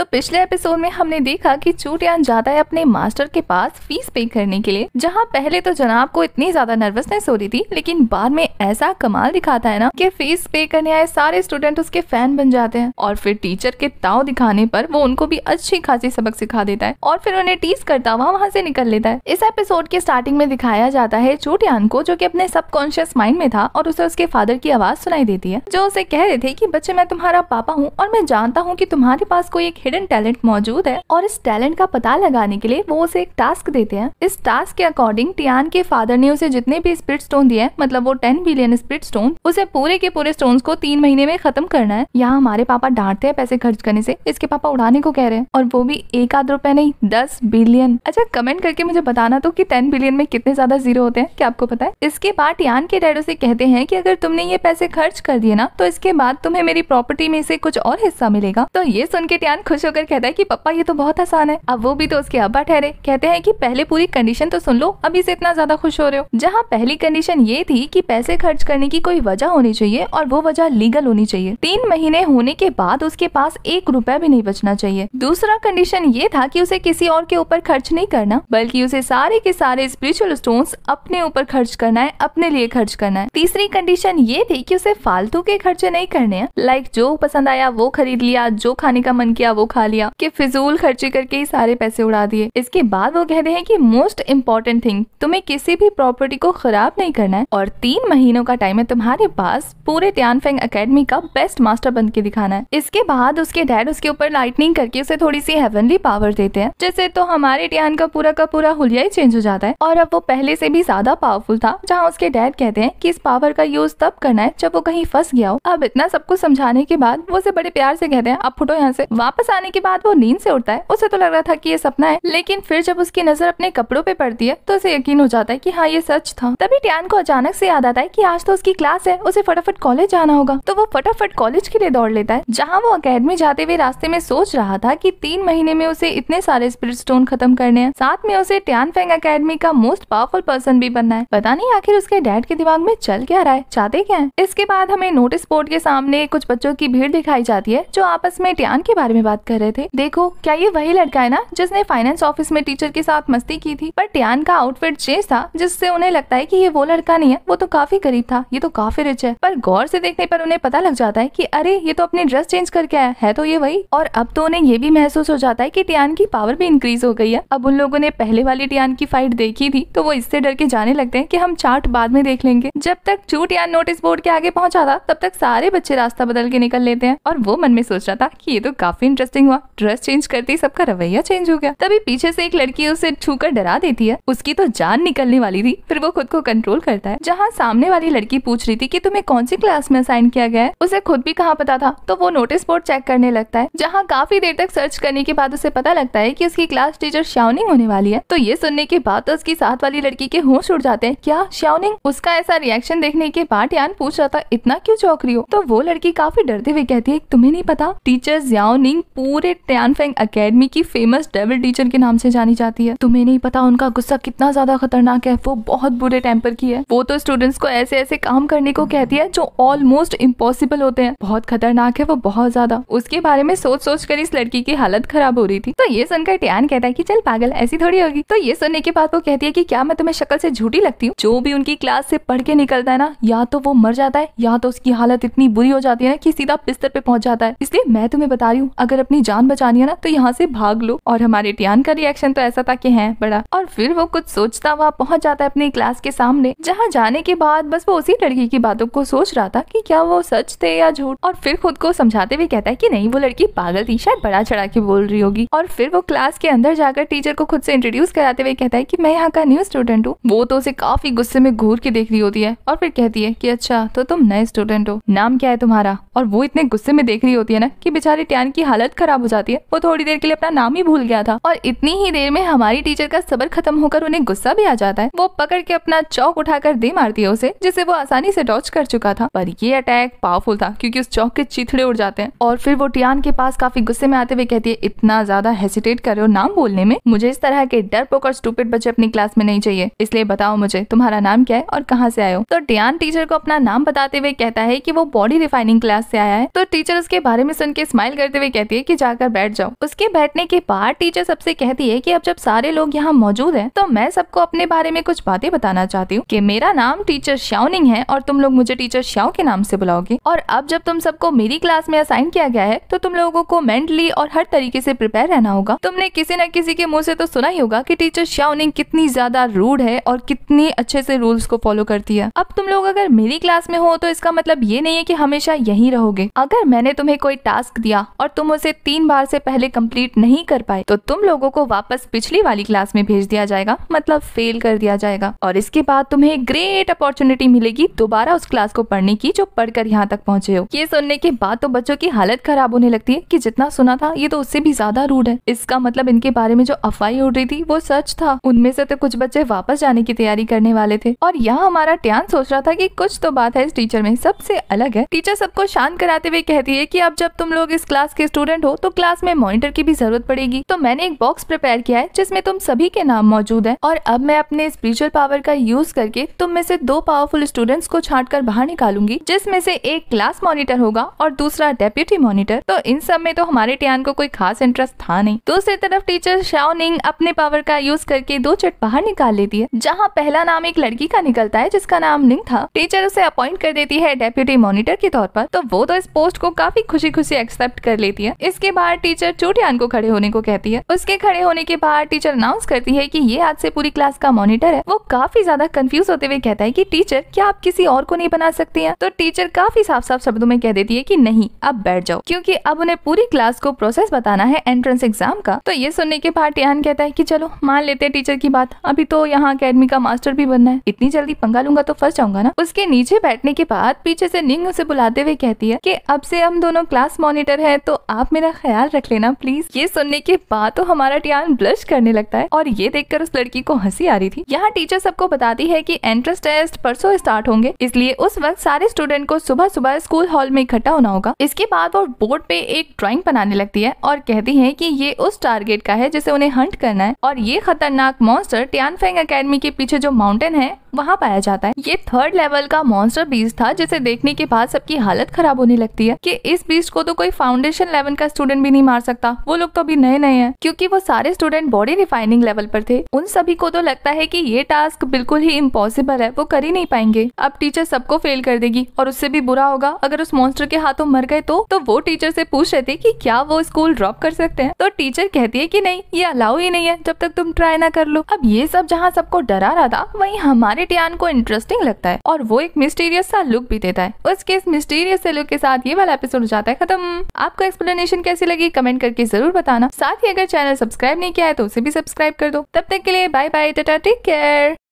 तो पिछले एपिसोड में हमने देखा कि चूटियान जाता है अपने मास्टर के पास फीस पे करने के लिए जहाँ पहले तो जनाब को इतनी ज्यादा नर्वसनेस हो रही थी लेकिन बाद में ऐसा कमाल दिखाता है ना कि फीस पे करने आए सारे स्टूडेंट उसके फैन बन जाते हैं और फिर टीचर के ताव दिखाने पर वो उनको भी अच्छी खासी सबक सिखा देता है और फिर उन्हें टीस करता हुआ वहाँ से निकल लेता है इस एपिसोड के स्टार्टिंग में दिखाया जाता है चूटियान को जो की अपने सबकॉन्शियस माइंड में था और उसे उसके फादर की आवाज सुनाई देती है जो उसे कह रहे थे की बच्चे मैं तुम्हारा पापा हूँ और मैं जानता हूँ की तुम्हारे पास कोई एक हिडन टैलेंट मौजूद है और इस टैलेंट का पता लगाने के लिए वो उसे एक टास्क देते हैं इस टास्क के अकॉर्डिंग टियान के फादर ने उसे जितने भी स्प्रिट स्टोन दिए मतलब वो टेन बिलियन स्प्रिट स्टोन उसे पूरे के पूरे स्टोन को तीन महीने में खत्म करना है यहाँ हमारे पापा डांटते हैं पैसे खर्च करने से इसके पापा उड़ाने को कह रहे हैं और वो भी एक आध रुपए नहीं दस बिलियन अच्छा कमेंट करके मुझे बताना तो की टेन बिलियन में कितने ज्यादा जीरो होते हैं क्या आपको पता है इसके बाद टियान के डैड उसे कहते हैं की अगर तुमने ये पैसे खर्च कर दिए ना तो इसके बाद तुम्हें मेरी प्रॉपर्टी में से कुछ और हिस्सा मिलेगा तो ये सुन के टियान खुश खुश होकर कहता है कि पापा ये तो बहुत आसान है अब वो भी तो उसके अब्बा ठहरे कहते हैं कि पहले पूरी कंडीशन तो सुन लो अभी से इतना ज्यादा खुश हो रहे हो जहाँ पहली कंडीशन ये थी कि पैसे खर्च करने की कोई वजह होनी चाहिए और वो वजह लीगल होनी चाहिए तीन महीने होने के बाद उसके पास एक रुपया भी नहीं बचना चाहिए दूसरा कंडीशन ये था कि उसे किसी और के ऊपर खर्च नहीं करना बल्कि उसे सारे के सारे स्पिरिचुअल स्टोन अपने ऊपर खर्च करना है अपने लिए खर्च करना है तीसरी कंडीशन ये थी की उसे फालतू के खर्चे नहीं करने हैं लाइक जो पसंद आया वो खरीद लिया जो खाने का मन किया वो खा लिया कि फिजूल खर्चे करके ही सारे पैसे उड़ा दिए इसके बाद वो कहते हैं कि मोस्ट इम्पोर्टेंट थिंग तुम्हें किसी भी प्रॉपर्टी को खराब नहीं करना है और तीन महीनों का टाइम है तुम्हारे पास पूरे फेंग अकेडमी का बेस्ट मास्टर बन के दिखाना है इसके बाद उसके डैड उसके ऊपर लाइटनिंग करके उसे थोड़ी सी हेवनली पावर देते हैं जैसे तो हमारे ट्यान का पूरा का पूरा हुलिया ही चेंज हो जाता है और अब वो पहले से भी ज्यादा पावरफुल था जहाँ उसके डैड कहते हैं की इस पावर का यूज तब करना है जब वो कहीं फंस गया हो अब इतना सब कुछ समझाने के बाद वो उसे बड़े प्यार से कहते हैं आप फुटो यहाँ से वापस आने आने के बाद वो नींद से उठता है उसे तो लग रहा था कि ये सपना है लेकिन फिर जब उसकी नजर अपने कपड़ों पे पड़ती है तो उसे यकीन हो जाता है कि हाँ ये सच था तभी टियान को अचानक से याद आता है कि आज तो उसकी क्लास है उसे फटाफट कॉलेज जाना होगा तो वो फटाफट कॉलेज के लिए दौड़ लेता है जहाँ वो अकेडमी जाते हुए रास्ते में सोच रहा था की तीन महीने में उसे इतने सारे स्पिरिट स्टोन खत्म करने हैं साथ में उसे टियान फेंग अकेडमी का मोस्ट पावरफुल पर्सन भी बनना है पता नहीं आखिर उसके डैड के दिमाग में चल क्या रहा है चाहते क्या है इसके बाद हमें नोटिस बोर्ड के सामने कुछ बच्चों की भीड़ दिखाई जाती है जो आपस में टियान के बारे में बात बात कर रहे थे देखो क्या ये वही लड़का है ना जिसने फाइनेंस ऑफिस में टीचर के साथ मस्ती की थी पर टियान का आउटफिट चेंज था जिससे उन्हें लगता है कि ये वो लड़का नहीं है वो तो काफी गरीब था ये तो काफी रिच है पर गौर से देखने पर उन्हें पता लग जाता है कि अरे ये तो अपनी ड्रेस चेंज करके आया है तो ये वही और अब तो उन्हें ये भी महसूस हो जाता है की टियान की पावर भी इंक्रीज हो गई है अब उन लोगों ने पहले वाली टियान की फाइट देखी थी तो वो इससे डर के जाने लगते हैं की हम चार्ट बाद में देख लेंगे जब तक चू टियान नोटिस बोर्ड के आगे पहुंचा था तब तक सारे बच्चे रास्ता बदल के निकल लेते हैं और वो मन में सोच रहा था की ये तो काफी इंटरेस्ट इंटरेस्टिंग हुआ ड्रेस चेंज करते ही सबका रवैया चेंज हो गया तभी पीछे से एक लड़की उसे छू कर डरा देती है उसकी तो जान निकलने वाली थी फिर वो खुद को कंट्रोल करता है जहाँ सामने वाली लड़की पूछ रही थी की तुम्हें कौन सी क्लास में असाइन किया गया है उसे खुद भी कहाँ पता था तो वो नोटिस बोर्ड चेक करने लगता है जहाँ काफी देर तक सर्च करने के बाद उसे पता लगता है की उसकी क्लास टीचर श्यावनिंग होने वाली है तो ये सुनने के बाद तो उसकी साथ वाली लड़की के होश उड़ जाते हैं क्या श्यावनिंग उसका ऐसा रिएक्शन देखने के बाद यान पूछ रहा था इतना क्यों चौक रही हो तो वो लड़की काफी डरते हुए कहती है तुम्हें नहीं पता टीचर ज्यावनिंग पूरे टैनफेंग अकेडमी की फेमस डेविल टीचर के नाम से जानी जाती है तुम्हें नहीं पता उनका गुस्सा कितना ज्यादा खतरनाक है वो बहुत बुरे टेम्पर की है वो तो स्टूडेंट्स को ऐसे ऐसे काम करने को कहती है जो ऑलमोस्ट इम्पोसिबल होते हैं बहुत खतरनाक है वो बहुत ज्यादा उसके बारे में सोच सोच कर इस लड़की की हालत खराब हो रही थी तो ये सुनकर टैन कहता है की चल पागल ऐसी थोड़ी होगी तो ये सुनने के बाद वो कहती है की क्या मैं तुम्हें शक्ल ऐसी झूठी लगती हूँ जो भी उनकी क्लास ऐसी पढ़ के निकलता है ना या तो वो मर जाता है या तो उसकी हालत इतनी बुरी हो जाती है ना कि सीधा बिस्तर पे पहुँच जाता है इसलिए मैं तुम्हें बता रही हूँ अगर अपनी जान बचानी है ना तो यहाँ से भाग लो और हमारे टियान का रिएक्शन तो ऐसा था कि है बड़ा और फिर वो कुछ सोचता हुआ पहुंच जाता है अपनी क्लास के सामने जहाँ जाने के बाद बस वो उसी लड़की की बातों को सोच रहा था कि क्या वो सच थे या झूठ और फिर खुद को समझाते हुए कहता है कि नहीं वो लड़की पागल थी शायद बड़ा चढ़ा के बोल रही होगी और फिर वो क्लास के अंदर जाकर टीचर को खुद से इंट्रोड्यूस कराते हुए कहता है कि मैं यहाँ का न्यू स्टूडेंट हूँ वो तो उसे काफी गुस्से में घूर के देख रही होती है और फिर कहती है की अच्छा तो तुम नए स्टूडेंट हो नाम क्या है तुम्हारा और वो इतने गुस्से में देख रही होती है ना कि बेचारे टैन की हालत खराब हो जाती है वो थोड़ी देर के लिए अपना नाम ही भूल गया था और इतनी ही देर में हमारी टीचर का सबर खत्म होकर उन्हें गुस्सा भी आ जाता है वो पकड़ के अपना चौक उठाकर दे मारती है उसे जिसे वो आसानी से डॉच कर चुका था पर ये अटैक पावरफुल था क्योंकि उस चौक के चिथड़े उड़ जाते हैं और फिर वो टियान के पास काफी गुस्से में आते हुए कहती है इतना ज्यादा हेसिटेट कर रहे हो नाम बोलने में मुझे इस तरह के डर पोकर स्टूपिड बच्चे अपनी क्लास में नहीं चाहिए इसलिए बताओ मुझे तुम्हारा नाम क्या है और कहाँ से आयो तो टियान टीचर को अपना नाम बताते हुए कहता है की वो बॉडी रिफाइनिंग क्लास से आया है तो टीचर उसके बारे में सुन के स्माइल करते हुए कहती है लेके जाकर बैठ जाओ उसके बैठने के बाद टीचर सबसे कहती है कि अब जब सारे लोग यहाँ मौजूद हैं तो मैं सबको अपने बारे में कुछ बातें बताना चाहती हूँ कि मेरा नाम टीचर श्याओनिंग है और तुम लोग मुझे टीचर श्याओ के नाम से बुलाओगे और अब जब तुम सबको मेरी क्लास में असाइन किया गया है तो तुम लोगों को मेंटली और हर तरीके से प्रिपेयर रहना होगा तुमने किसी न किसी के मुंह से तो सुना ही होगा कि टीचर श्याओनिंग कितनी ज्यादा रूड है और कितनी अच्छे से रूल्स को फॉलो करती है अब तुम लोग अगर मेरी क्लास में हो तो इसका मतलब ये नहीं है की हमेशा यही रहोगे अगर मैंने तुम्हें कोई टास्क दिया और तुम उसे तीन बार से पहले कंप्लीट नहीं कर पाए तो तुम लोगों को वापस पिछली वाली क्लास में भेज दिया जाएगा मतलब फेल कर दिया जाएगा और इसके बाद तुम्हें ग्रेट अपॉर्चुनिटी मिलेगी दोबारा उस क्लास को पढ़ने की जो पढ़कर यहाँ तक पहुँचे हो ये सुनने के बाद तो बच्चों की हालत खराब होने लगती है की जितना सुना था ये तो उससे भी ज्यादा रूड है इसका मतलब इनके बारे में जो अफवाह उड़ रही थी वो सच था उनमें से तो कुछ बच्चे वापस जाने की तैयारी करने वाले थे और यहाँ हमारा ट्यान सोच रहा था की कुछ तो बात है इस टीचर में सबसे अलग है टीचर सबको शांत कराते हुए कहती है कि अब जब तुम लोग इस क्लास के स्टूडेंट हो हो तो क्लास में मॉनिटर की भी जरूरत पड़ेगी तो मैंने एक बॉक्स प्रिपेयर किया है जिसमें तुम सभी के नाम मौजूद है और अब मैं अपने स्पिरिचुअल पावर का यूज करके तुम में से दो पावरफुल स्टूडेंट्स को छाट कर बाहर निकालूंगी जिसमें से एक क्लास मॉनिटर होगा और दूसरा डेप्यूटी मॉनिटर तो इन सब में तो हमारे टियान को कोई खास इंटरेस्ट था नहीं दूसरी तरफ टीचर शाओनिंग अपने पावर का यूज करके दो चट बाहर निकाल लेती है जहाँ पहला नाम एक लड़की का निकलता है जिसका नाम निंग था टीचर उसे अपॉइंट कर देती है डेप्यूटी मॉनिटर के तौर पर तो वो तो इस पोस्ट को काफी खुशी खुशी एक्सेप्ट कर लेती है इस इसके बाहर टीचर चोटियान को खड़े होने को कहती है उसके खड़े होने के बाद टीचर अनाउंस करती है की ये आज से पूरी क्लास का मॉनिटर है वो काफी ज्यादा कंफ्यूज होते हुए कहता है की टीचर क्या आप किसी और को नहीं बना सकती है तो टीचर काफी साफ साफ शब्दों में कह देती है की नहीं अब बैठ जाओ क्यूँकी अब उन्हें पूरी क्लास को प्रोसेस बताना है एंट्रेंस एग्जाम का तो ये सुनने के बाद टियान कहता है की चलो मान लेते हैं टीचर की बात अभी तो यहाँ अकेडमी का मास्टर भी बनना है इतनी जल्दी पंगा लूंगा तो फर्स्ट जाऊंगा ना उसके नीचे बैठने के बाद पीछे से निंग उसे बुलाते हुए कहती है की अब से हम दोनों क्लास मॉनिटर है तो आप मेरे मेरा ख्याल रख लेना प्लीज ये सुनने के बाद तो हमारा टियान ब्लश करने लगता है और ये देखकर उस लड़की को हंसी आ रही थी यहाँ टीचर सबको बताती है की एंट्रेंस टेस्ट परसों स्टार्ट होंगे इसलिए उस वक्त सारे स्टूडेंट को सुबह सुबह स्कूल हॉल में इकट्ठा होना होगा इसके बाद वो बोर्ड पे एक ड्रॉइंग बनाने लगती है और कहती है की ये उस टारगेट का है जिसे उन्हें हंट करना है और ये खतरनाक मॉन्स्टर टियान फेंग अकेडमी के पीछे जो माउंटेन है वहाँ पाया जाता है ये थर्ड लेवल का मॉन्स्टर बीज था जिसे देखने के बाद सबकी हालत खराब होने लगती है कि इस बीस को तो कोई फाउंडेशन लेवल का स्टूडेंट भी नहीं मार सकता वो लोग तो अभी नए नए हैं क्योंकि वो सारे स्टूडेंट बॉडी रिफाइनिंग लेवल पर थे उन सभी को तो लगता है की ये टास्क बिल्कुल ही इम्पोसिबल है वो कर ही नहीं पाएंगे अब टीचर सबको फेल कर देगी और उससे भी बुरा होगा अगर उस मॉन्स्टर के हाथों मर गए तो तो वो टीचर से पूछ रहे थे कि क्या वो स्कूल ड्रॉप कर सकते हैं तो टीचर कहती है कि नहीं ये अलाउ ही नहीं है जब तक तुम ट्राई ना कर लो अब ये सब जहाँ सबको डरा रहा था वही हमारे हमारे टियान को इंटरेस्टिंग लगता है और वो एक मिस्टीरियस सा लुक भी देता है उसके इस मिस्टीरियस लुक के साथ ये वाला एपिसोड हो जाता है खत्म आपको एक्सप्लेनेशन कैसी लगी कमेंट करके जरूर बताना साथ ही अगर चैनल सब्सक्राइब नहीं किया है तो उसे भी सब्सक्राइब कर दो तब तक के लिए bye bye tata take care